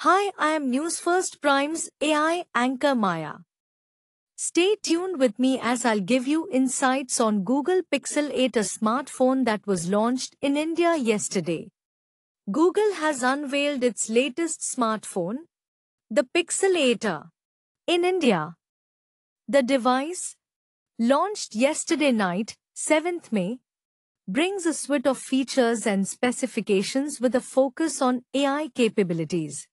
Hi, I am News First Prime's AI anchor Maya. Stay tuned with me as I'll give you insights on Google Pixel 8, a smartphone that was launched in India yesterday. Google has unveiled its latest smartphone, the Pixel 8, uh, in India. The device, launched yesterday night, 7th May, brings a suite of features and specifications with a focus on AI capabilities.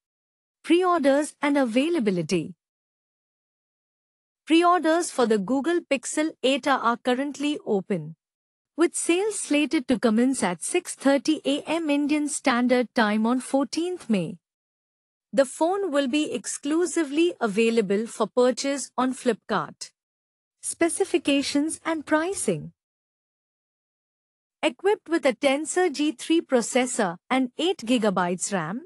Pre-orders and availability Pre-orders for the Google Pixel 8 are currently open. With sales slated to commence at 6.30 am Indian Standard Time on 14th May. The phone will be exclusively available for purchase on Flipkart. Specifications and pricing Equipped with a Tensor G3 processor and 8GB RAM,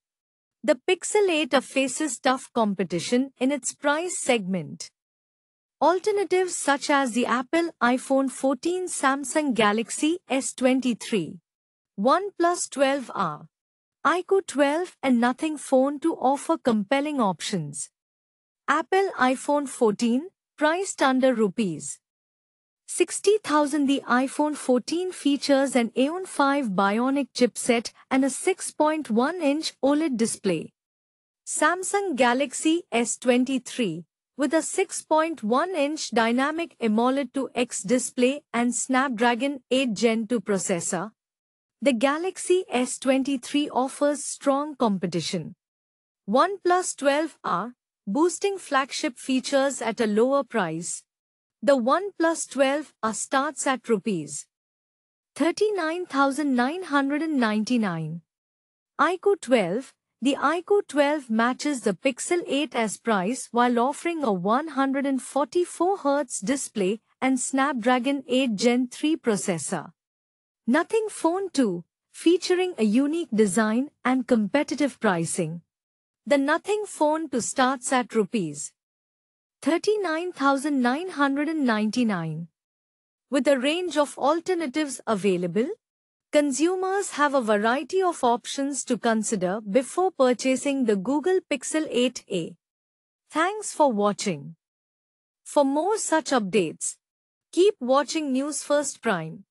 the Pixel 8 faces tough competition in its price segment. Alternatives such as the Apple iPhone 14 Samsung Galaxy S23, OnePlus 12R, iQOO 12 and Nothing phone to offer compelling options. Apple iPhone 14, priced under rupees 60,000 The iPhone 14 features an Aeon 5 Bionic chipset and a 6.1-inch OLED display. Samsung Galaxy S23 with a 6.1-inch dynamic AMOLED 2X display and Snapdragon 8 Gen 2 processor, the Galaxy S23 offers strong competition. OnePlus 12R, boosting flagship features at a lower price, the OnePlus 12 are uh, starts at rupees 39,999. ICO 12 The ICO 12 matches the Pixel 8s price while offering a 144Hz display and Snapdragon 8 Gen 3 processor. Nothing Phone 2 featuring a unique design and competitive pricing. The Nothing Phone 2 starts at rupees 39,999. With a range of alternatives available, consumers have a variety of options to consider before purchasing the Google Pixel 8a. Thanks for watching. For more such updates, keep watching News First Prime.